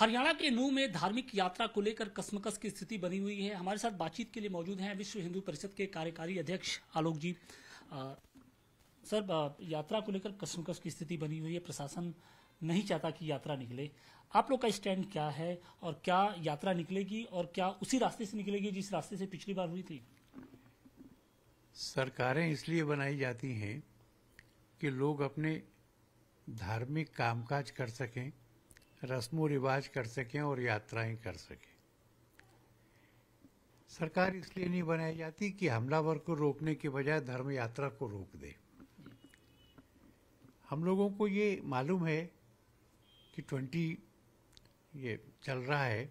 हरियाणा के नू में धार्मिक यात्रा को लेकर कसमकस की स्थिति बनी हुई है हमारे साथ बातचीत के लिए मौजूद हैं विश्व हिंदू परिषद के कार्यकारी अध्यक्ष आलोक जी आ, सर यात्रा को लेकर कसमकस की स्थिति बनी हुई है प्रशासन नहीं चाहता कि यात्रा निकले आप लोग का स्टैंड क्या है और क्या यात्रा निकलेगी और क्या उसी रास्ते से निकलेगी जिस रास्ते से पिछली बार हुई थी सरकारें इसलिए बनाई जाती हैं कि लोग अपने धार्मिक कामकाज कर सकें रस्म रिवाज कर सकें और यात्राएं कर सकें सरकार इसलिए नहीं बनाई जाती कि हमलावर को रोकने के बजाय धर्म यात्रा को रोक दे हम लोगों को ये मालूम है कि ट्वेंटी ये चल रहा है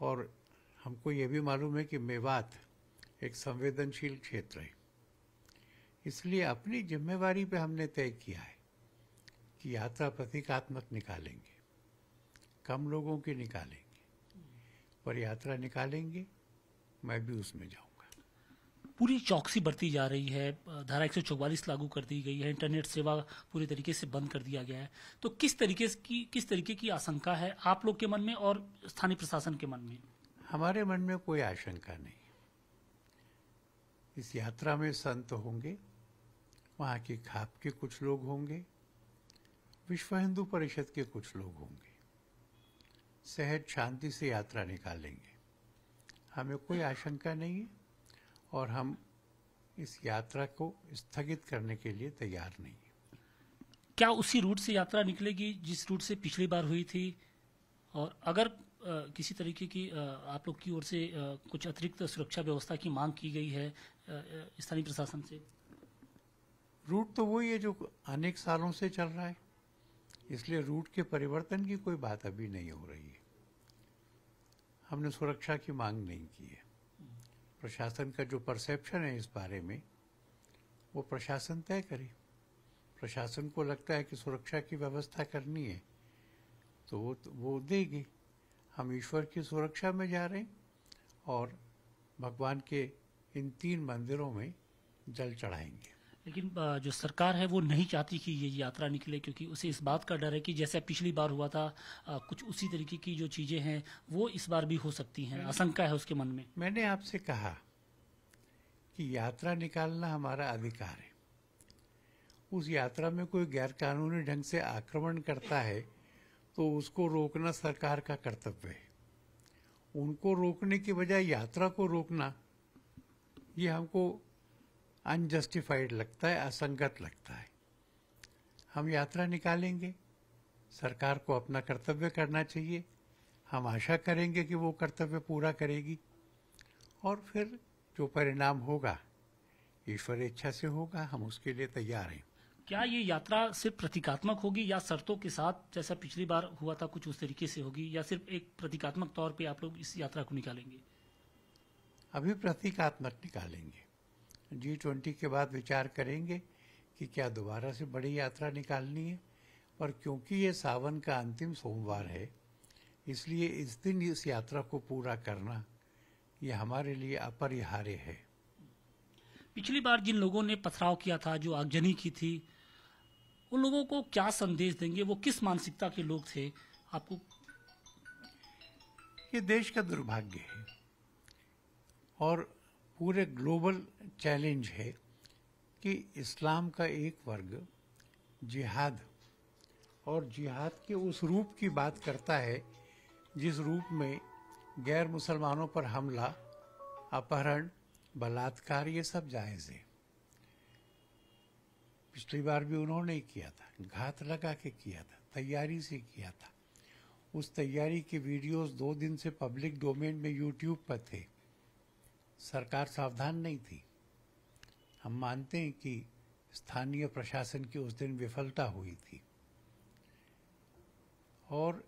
और हमको ये भी मालूम है कि मेवात एक संवेदनशील क्षेत्र है इसलिए अपनी जिम्मेवारी पे हमने तय किया है कि यात्रा प्रतीकात्मक निकालेंगे कम लोगों की निकालेंगे पर यात्रा निकालेंगे मैं भी उसमें जाऊंगा पूरी चौकसी बरती जा रही है धारा एक लागू कर दी गई है इंटरनेट सेवा पूरी तरीके से बंद कर दिया गया है तो किस तरीके की किस तरीके की आशंका है आप लोग के मन में और स्थानीय प्रशासन के मन में हमारे मन में कोई आशंका नहीं इस यात्रा में संत होंगे वहाँ के खाप के कुछ लोग होंगे विश्व हिंदू परिषद के कुछ लोग होंगे सहज शांति से यात्रा निकालेंगे हमें कोई आशंका नहीं है और हम इस यात्रा को स्थगित करने के लिए तैयार नहीं है क्या उसी रूट से यात्रा निकलेगी जिस रूट से पिछली बार हुई थी और अगर आ, किसी तरीके की आ, आप लोग की ओर से आ, कुछ अतिरिक्त सुरक्षा व्यवस्था की मांग की गई है स्थानीय प्रशासन से रूट तो वही है जो अनेक सालों से चल रहा है इसलिए रूट के परिवर्तन की कोई बात अभी नहीं हो रही है हमने सुरक्षा की मांग नहीं की है प्रशासन का जो परसेप्शन है इस बारे में वो प्रशासन तय करे प्रशासन को लगता है कि सुरक्षा की व्यवस्था करनी है तो वो तो वो देगी हम ईश्वर की सुरक्षा में जा रहे हैं और भगवान के इन तीन मंदिरों में जल चढ़ाएंगे लेकिन जो सरकार है वो नहीं चाहती कि ये यात्रा निकले क्योंकि उसे इस बात का डर है कि जैसे पिछली बार हुआ था कुछ उसी तरीके की जो चीज़ें हैं वो इस बार भी हो सकती हैं आशंका है उसके मन में मैंने आपसे कहा कि यात्रा निकालना हमारा अधिकार है उस यात्रा में कोई गैरकानूनी ढंग से आक्रमण करता है तो उसको रोकना सरकार का कर्तव्य है उनको रोकने के बजाय यात्रा को रोकना ये हमको अनजस्टिफाइड लगता है असंगत लगता है हम यात्रा निकालेंगे सरकार को अपना कर्तव्य करना चाहिए हम आशा करेंगे कि वो कर्तव्य पूरा करेगी और फिर जो परिणाम होगा ईश्वर इच्छा से होगा हम उसके लिए तैयार हैं क्या ये यात्रा सिर्फ प्रतीकात्मक होगी या शर्तों के साथ जैसा पिछली बार हुआ था कुछ उस तरीके से होगी या सिर्फ एक प्रतीकात्मक तौर पे आप लोग इस यात्रा को निकालेंगे अभी प्रतीकात्मक निकालेंगे जी ट्वेंटी के बाद विचार करेंगे कि क्या दोबारा से बड़ी यात्रा निकालनी है और क्योंकि ये सावन का अंतिम सोमवार है इसलिए इस दिन इस यात्रा को पूरा करना ये हमारे लिए अपरिहार्य है पिछली बार जिन लोगों ने पथराव किया था जो आगजनी की थी उन लोगों को क्या संदेश देंगे वो किस मानसिकता के लोग थे आपको ये देश का दुर्भाग्य है और पूरे ग्लोबल चैलेंज है कि इस्लाम का एक वर्ग जिहाद और जिहाद के उस रूप की बात करता है जिस रूप में गैर मुसलमानों पर हमला अपहरण बलात्कार ये सब जायज़ है पिछली बार भी उन्होंने किया था घात लगा के किया था तैयारी से किया था उस तैयारी के वीडियोस दो दिन से पब्लिक डोमेन में यूट्यूब पर थे सरकार सावधान नहीं थी हम मानते हैं कि स्थानीय प्रशासन की उस दिन विफलता हुई थी और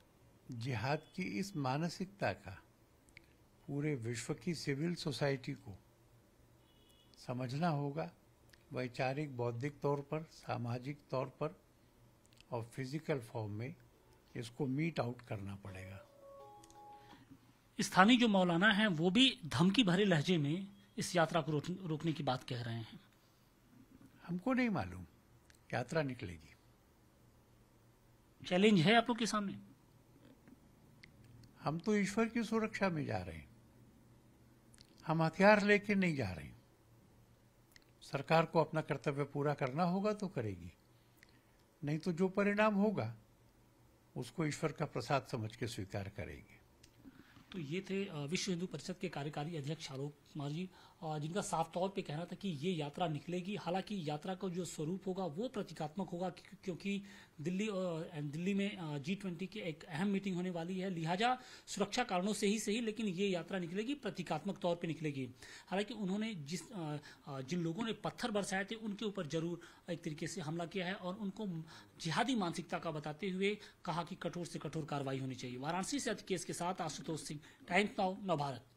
जिहाद की इस मानसिकता का पूरे विश्व की सिविल सोसाइटी को समझना होगा वैचारिक बौद्धिक तौर पर सामाजिक तौर पर और फिजिकल फॉर्म में इसको मीट आउट करना पड़ेगा स्थानीय जो मौलाना हैं वो भी धमकी भरे लहजे में इस यात्रा को रोकने की बात कह रहे हैं हमको नहीं मालूम यात्रा निकलेगी चैलेंज है आप लोग के सामने हम तो ईश्वर की सुरक्षा में जा रहे हैं हम हथियार लेके नहीं जा रहे सरकार को अपना कर्तव्य पूरा करना होगा तो करेगी नहीं तो जो परिणाम होगा उसको ईश्वर का प्रसाद समझ के स्वीकार करेंगे तो ये थे विश्व हिंदू परिषद के कार्यकारी अध्यक्ष आलोक कुमार जी जिनका साफ तौर पे कहना था कि ये यात्रा निकलेगी हालांकि यात्रा का जो स्वरूप होगा वो प्रतीकात्मक होगा क्योंकि दिल्ली दिल्ली में जी ट्वेंटी की एक अहम मीटिंग होने वाली है लिहाजा सुरक्षा कारणों से ही सही लेकिन ये यात्रा निकलेगी प्रतीकात्मक तौर पर निकलेगी हालांकि उन्होंने जिस जिन लोगों ने पत्थर बरसाए थे उनके ऊपर जरूर एक तरीके से हमला किया है और उनको जिहादी मानसिकता का बताते हुए कहा कि कठोर से कठोर कार्रवाई होनी चाहिए वाराणसी से केस के साथ आशुतोष सिंह टाइम्स नाउ नव भारत